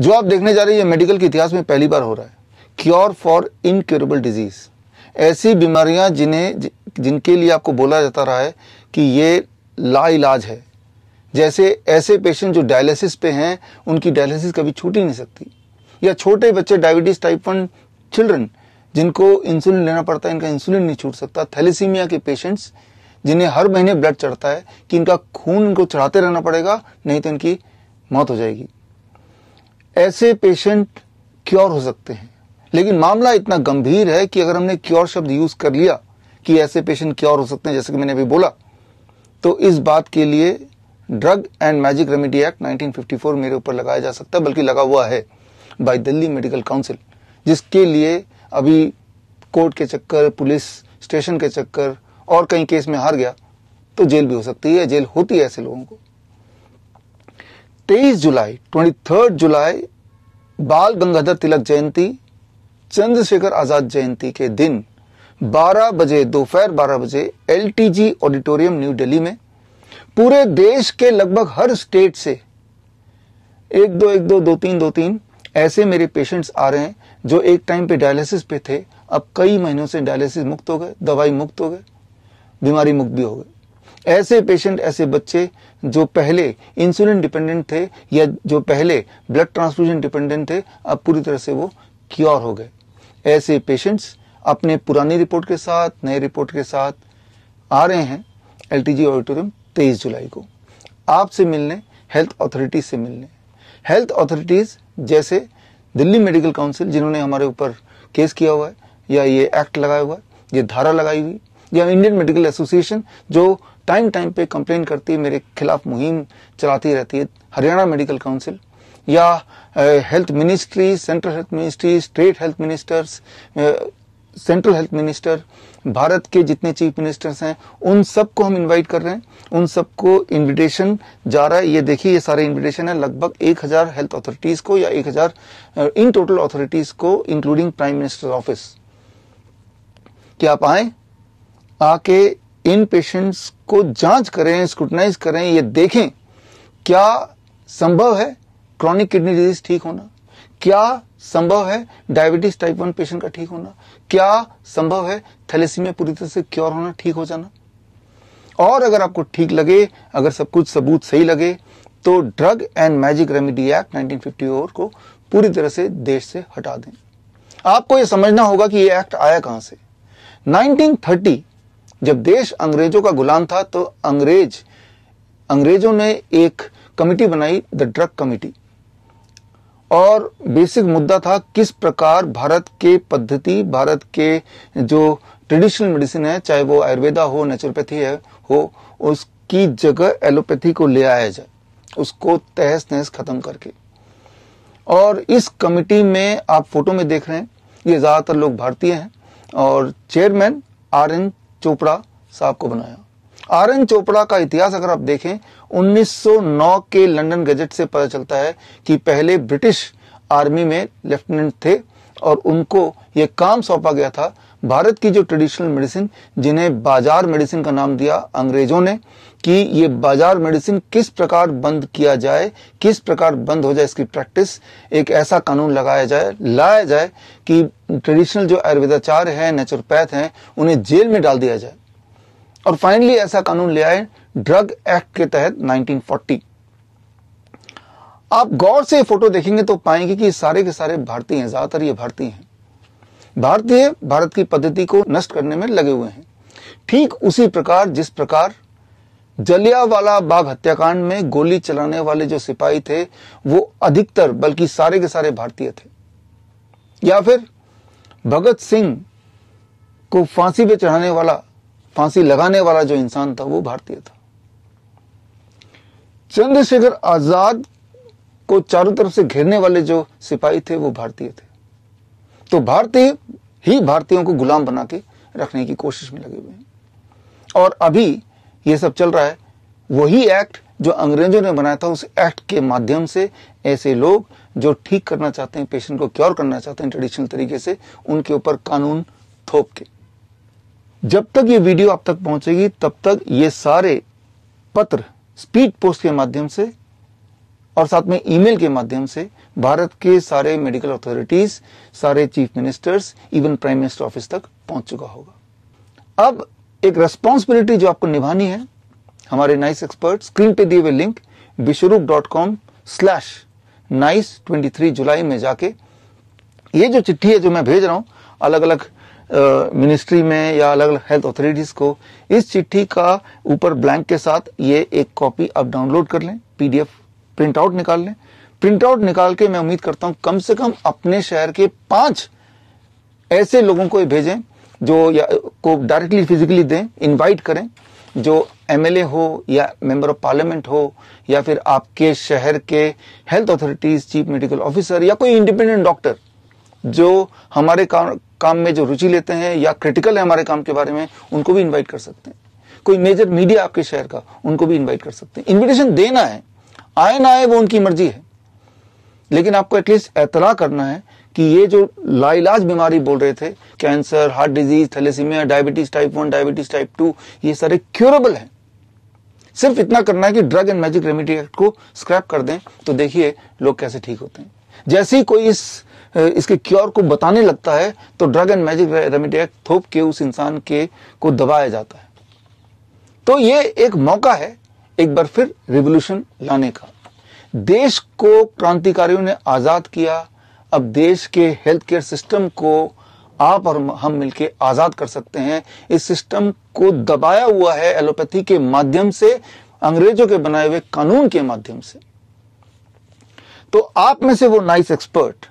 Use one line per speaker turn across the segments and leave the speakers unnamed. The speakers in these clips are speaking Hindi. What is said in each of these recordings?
जो आप देखने जा रहे हैं ये मेडिकल के इतिहास में पहली बार हो रहा है क्योर फॉर इनक्योरेबल डिजीज़ ऐसी बीमारियां जिन्हें जिनके लिए आपको बोला जाता रहा है कि ये लाइलाज है जैसे ऐसे पेशेंट जो डायलिसिस पे हैं उनकी डायलिसिस कभी छूट ही नहीं सकती या छोटे बच्चे डायबिटीज टाइप वन चिल्ड्रन जिनको इंसुलिन लेना पड़ता है इनका इंसुलिन नहीं छूट सकता थैलेसीमिया के पेशेंट्स जिन्हें हर महीने ब्लड चढ़ता है कि इनका खून इनको चढ़ाते रहना पड़ेगा नहीं तो इनकी मौत हो जाएगी ऐसे पेशेंट क्योर हो सकते हैं लेकिन मामला इतना गंभीर है कि अगर हमने क्योर शब्द यूज कर लिया कि ऐसे पेशेंट क्योर हो सकते हैं जैसे कि मैंने अभी बोला तो इस बात के लिए drug and magic remedy act 1954 मेरे ऊपर लगाया जा सकता है बल्कि लगा हुआ है बाय दिल्ली मेडिकल काउंसिल जिसके लिए अभी कोर्ट के चक्कर पुलिस स्टेशन के चक्कर और कहीं केस में हार गया तो जेल भी हो सकती है जेल होती है ऐसे लोगों को 23 जुलाई 23 जुलाई बाल गंगाधर तिलक जयंती चंद्रशेखर आजाद जयंती के दिन 12 बजे दोपहर 12 बजे एलटीजी ऑडिटोरियम न्यू दिल्ली में पूरे देश के लगभग हर स्टेट से एक दो एक दो दो तीन दो तीन ऐसे मेरे पेशेंट्स आ रहे हैं जो एक टाइम पे डायलिसिस पे थे अब कई महीनों से डायलिसिस मुक्त हो गए दवाई मुक्त हो गए बीमारी मुक्त भी हो गए ऐसे पेशेंट ऐसे बच्चे जो पहले इंसुलिन डिपेंडेंट थे या जो पहले ब्लड ट्रांसफ्यूजन डिपेंडेंट थे अब पूरी तरह से वो क्योर हो गए ऐसे पेशेंट्स अपने पुरानी रिपोर्ट के साथ नए रिपोर्ट के साथ आ रहे हैं जी ऑडिटोरियम तेईस जुलाई को आपसे मिलने हेल्थ अथॉरिटीज से मिलने हेल्थ अथॉरिटीज जैसे दिल्ली मेडिकल काउंसिल जिन्होंने हमारे ऊपर केस किया हुआ है या ये एक्ट लगाया हुआ है ये धारा लगाई हुई या इंडियन मेडिकल एसोसिएशन जो टाइम टाइम पे कंप्लेन करती है मेरे खिलाफ मुहिम चलाती रहती है हरियाणा मेडिकल काउंसिल या health ministry central health ministry state health ministers central health minister Bharat के जितने चीफ मिनिस्टर्स हैं उन सबको हम इनवाइट कर रहे हैं उन सबको इनविटेशन जा रहा है ये देखिए ये सारे इनविटेशन है लगभग 1000 हेल्थ अथॉरिटीज को या 1000 इन टोटल अथॉरिटीज को इंक्लूडिंग प्राइम मिनिस्टर ऑफिस कि आप आए आके इन पेशेंट्स को जांच करें स्क्रूटनाइज करें ये देखें क्या संभव है क्रॉनिक किडनी डिजीज ठीक होना क्या संभव है डायबिटीज टाइप वन पेशेंट का ठीक होना क्या संभव है थैलेसीमिया पूरी तरह से क्योर होना ठीक हो जाना और अगर आपको ठीक लगे अगर सब कुछ सबूत सही लगे तो drug and magic remedy act 1954 को पूरी तरह से देश से हटा दें आपको यह समझना होगा कि यह एक्ट आया कहां से 1930 जब देश अंग्रेजों का गुलाम था तो अंग्रेज अंग्रेजों ने एक कमिटी बनाई द ड्रग कमिटी और बेसिक मुद्दा था किस प्रकार भारत के पद्धति भारत के जो ट्रेडिशनल मेडिसिन है चाहे वो आयुर्वेदा हो नेचुरोपैथी है हो उसकी जगह एलोपैथी को ले आया जाए उसको तहस नहस खत्म करके और इस कमिटी में आप फोटो में देख रहे हैं ये ज्यादातर लोग भारतीय हैं और चेयरमैन आर एन चोपड़ा साहब को बनाया आर एन चोपड़ा का इतिहास अगर आप देखें 1909 के लंदन गजट से पता चलता है कि पहले ब्रिटिश आर्मी में लेफ्टिनेंट थे और उनको यह काम सौंपा गया था भारत की जो ट्रेडिशनल मेडिसिन जिन्हें बाजार मेडिसिन का नाम दिया अंग्रेजों ने कि ये बाजार मेडिसिन किस प्रकार बंद किया जाए किस प्रकार बंद हो जाए इसकी प्रैक्टिस एक ऐसा कानून लगाया जाए लाया जाए कि ट्रेडिशनल जो आयुर्वेदाचार्य हैं नेचुरोपैथ हैं उन्हें जेल में डाल दिया जाए और फाइनली ऐसा कानून ले आए ड्रग एक्ट के तहत 1940 आप गौर से फोटो देखेंगे तो पाएंगे कि सारे के सारे भारतीय हैं ज्यादातर ये भारतीय हैं भारतीय भारत की पद्धति को नष्ट करने में लगे हुए हैं ठीक उसी प्रकार जिस प्रकार जलियावाला बाग हत्याकांड में गोली चलाने वाले जो सिपाही थे वो अधिकतर बल्कि सारे के सारे भारतीय थे या फिर भगत सिंह को फांसी पे चढ़ाने वाला फांसी लगाने वाला जो इंसान था वो भारतीय था चंद्रशेखर आजाद को चारों तरफ से घेरने वाले जो सिपाही थे वो भारतीय थे तो भारतीय ही भारतीयों को गुलाम बना के रखने की कोशिश में लगे हुए हैं और अभी ये सब चल रहा है वही एक्ट जो अंग्रेजों ने बनाया था उस एक्ट के माध्यम से ऐसे लोग जो ठीक करना चाहते हैं पेशेंट को क्योर करना चाहते हैं ट्रेडिशनल तरीके से उनके ऊपर कानून थोप के जब तक ये वीडियो आप तक पहुंचेगी तब तक ये सारे पत्र स्पीड पोस्ट के माध्यम से और साथ में ईमेल के माध्यम से भारत के सारे मेडिकल अथॉरिटीज सारे chief ministers even prime minister office तक पहुंच चुका होगा अब एक रेस्पॉन्सिबिलिटी जो आपको निभानी है हमारे नाइस एक्सपर्ट स्क्रीन पे दिए हुए link Biswaroop dot com slash nice twenty three जुलाई में जाके ये जो चिट्ठी है जो मैं भेज रहा हूं अलग अलग मिनिस्ट्री में या अलग अलग हेल्थ अथॉरिटीज को इस चिट्ठी का ऊपर ब्लैंक के साथ ये एक कॉपी आप डाउनलोड कर लें पीडीएफ प्रिंट आउट निकाल लें प्रिंट आउट निकाल के मैं उम्मीद करता हूं कम से कम अपने शहर के पांच ऐसे लोगों को ये भेजें जो या को डायरेक्टली फिजिकली दें इनवाइट करें जो एमएलए हो या मेंबर ऑफ पार्लियामेंट हो या फिर आपके शहर के health authorities chief medical officer या कोई इंडिपेंडेंट डॉक्टर जो हमारे काम काम में जो रुचि लेते हैं या क्रिटिकल है हमारे काम के बारे में उनको भी इनवाइट कर सकते हैं कोई मेजर मीडिया आपके शहर का उनको भी इनवाइट कर सकते हैं इनविटेशन देना है आए ना आए वो उनकी मर्जी है लेकिन आपको एटलीस्ट एतला करना है कि ये जो लाइलाज बीमारी बोल रहे थे cancer heart disease thalassemia diabetes type one diabetes type two ये सारे क्यूरेबल हैं सिर्फ इतना करना है कि drug and magic remedy act को स्क्रैप कर दें तो देखिए लोग कैसे ठीक होते हैं जैसे ही कोई इस इसके क्योर को बताने लगता है तो drug and magic remedy act थोप के उस इंसान के को दबाया जाता है तो ये एक मौका है एक बार फिर रिवोल्यूशन लाने का देश को क्रांतिकारियों ने आजाद किया अब देश के हेल्थ केयर सिस्टम को आप और हम मिलकर आजाद कर सकते हैं इस सिस्टम को दबाया हुआ है एलोपैथी के माध्यम से अंग्रेजों के बनाए हुए कानून के माध्यम से तो आप में से वो नाइस एक्सपर्ट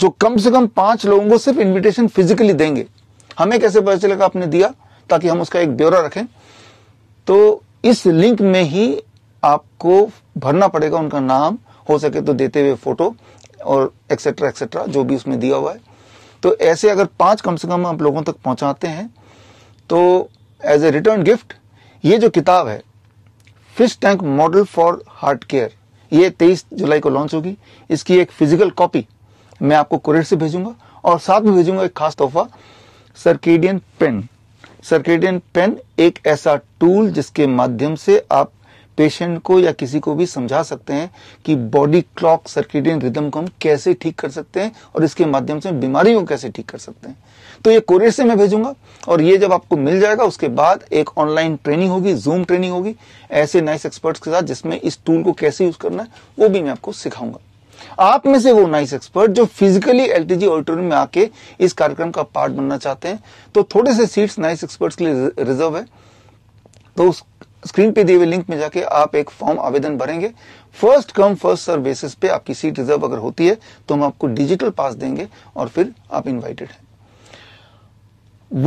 जो कम से कम पांच लोगों को सिर्फ इनविटेशन फिजिकली देंगे हमें कैसे पता चलेगा आपने दिया ताकि हम उसका एक ब्यौरा रखें तो इस लिंक में ही आपको भरना पड़ेगा उनका नाम हो सके तो देते हुए फोटो और एक्सेट्रा एक्सेट्रा जो भी उसमें दिया हुआ है तो ऐसे अगर पांच कम से कम आप लोगों तक पहुंचाते हैं तो एज ए रिटर्न गिफ्ट ये जो किताब है fish tank model for heart care ये 23 जुलाई को लॉन्च होगी इसकी एक फिजिकल कॉपी मैं आपको कुरियर से भेजूंगा और साथ में भेजूंगा एक खास तोहफा सर्किडियन पेन सर्किडियन पेन एक ऐसा टूल जिसके माध्यम से आप पेशेंट को या किसी को भी समझा सकते हैं कि बॉडी क्लॉक सर्किडियन रिदम को हम कैसे ठीक कर सकते हैं और इसके माध्यम से बीमारी को कैसे ठीक कर सकते हैं तो ये कोरियर से मैं भेजूंगा और ये जब आपको मिल जाएगा उसके बाद एक ऑनलाइन ट्रेनिंग होगी जूम ट्रेनिंग होगी ऐसे नाइस एक्सपर्ट्स के साथ जिसमें इस टूल को कैसे यूज करना है वो भी मैं आपको सिखाऊंगा आप में से वो नाइस एक्सपर्ट जो फिजिकली एलटीजी ऑडिटोरियम में आके इस कार्यक्रम का पार्ट बनना चाहते हैं तो थोड़े से सीट्स नाइस एक्सपर्ट्स के लिए रिजर्व है तो स्क्रीन पे दिए हुए लिंक में जाके आप एक फॉर्म आवेदन भरेंगे first come first serve basis पे आपकी सीट रिजर्व अगर होती है तो हम आपको डिजिटल पास देंगे और फिर आप इन्वाइटेड हैं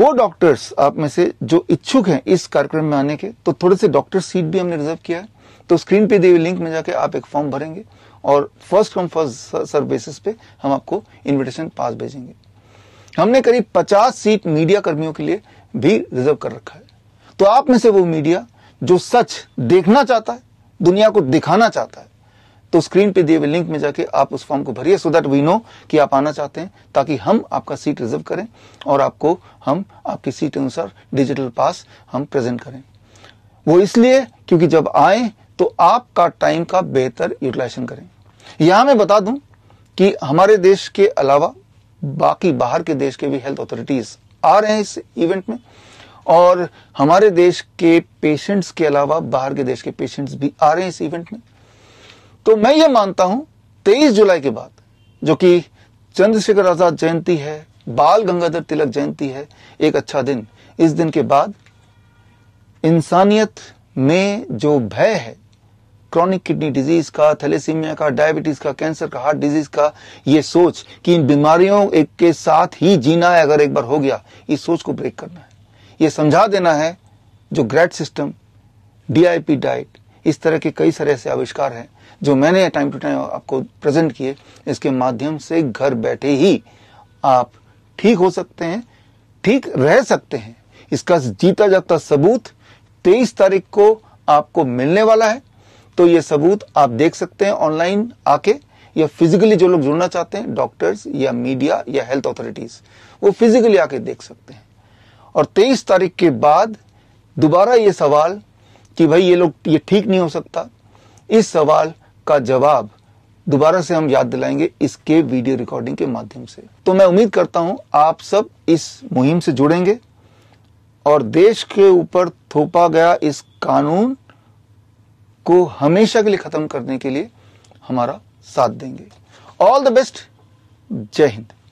वो डॉक्टर्स आप में से जो इच्छुक हैं इस कार्यक्रम में आने के तो थोड़े से डॉक्टर सीट भी हमने रिजर्व किया है तो स्क्रीन पे दिए हुए लिंक में जाके आप एक फॉर्म भरेंगे और first come first serve basis पे हम आपको इन्विटेशन पास भेजेंगे हमने करीब पचास सीट मीडिया कर्मियों के लिए भी रिजर्व कर रखा है तो आप में से वो मीडिया जो सच देखना चाहता है दुनिया को दिखाना चाहता है तो स्क्रीन पे दिए हुए लिंक में जाके आप उस फॉर्म को भरिए सो दैट वी नो कि आप आना चाहते हैं ताकि हम आपका सीट रिजर्व करें और आपको हम आपकी सीट अनुसार डिजिटल पास हम प्रेजेंट करें वो इसलिए क्योंकि जब आए तो आपका टाइम का बेहतर यूटिलाइजेशन करें यहां मैं बता दूं कि हमारे देश के अलावा बाकी बाहर के देश के भी हेल्थ अथॉरिटीज आ रहे हैं इस इवेंट में और हमारे देश के पेशेंट्स के अलावा बाहर के देश के पेशेंट्स भी आ रहे हैं इस इवेंट में तो मैं ये मानता हूं तेईस जुलाई के बाद जो कि चंद्रशेखर आजाद जयंती है बाल गंगाधर तिलक जयंती है एक अच्छा दिन इस दिन के बाद इंसानियत में जो भय है क्रॉनिक किडनी डिजीज का थैलेसीमिया का डायबिटीज का कैंसर का हार्ट डिजीज का ये सोच कि इन बीमारियों के साथ ही जीना है अगर एक बार हो गया इस सोच को ब्रेक करना है ये समझा देना है जो ग्रेड सिस्टम डीआईपी डाइट इस तरह के कई सारे ऐसे आविष्कार हैं जो मैंने टाइम टू टाइम आपको प्रेजेंट किए इसके माध्यम से घर बैठे ही आप ठीक हो सकते हैं ठीक रह सकते हैं इसका जीता जाता सबूत तेईस तारीख को आपको मिलने वाला है तो ये सबूत आप देख सकते हैं ऑनलाइन आके या फिजिकली जो लोग जुड़ना चाहते हैं डॉक्टर्स या मीडिया या हेल्थ अथॉरिटीज वो फिजिकली आके देख सकते हैं और तेईस तारीख के बाद दोबारा ये सवाल कि भाई ये लोग ये ठीक नहीं हो सकता इस सवाल का जवाब दोबारा से हम याद दिलाएंगे इसके वीडियो रिकॉर्डिंग के माध्यम से तो मैं उम्मीद करता हूं आप सब इस मुहिम से जुड़ेंगे और देश के ऊपर थोपा गया इस कानून को हमेशा के लिए खत्म करने के लिए हमारा साथ देंगे ऑल द बेस्ट जय हिंद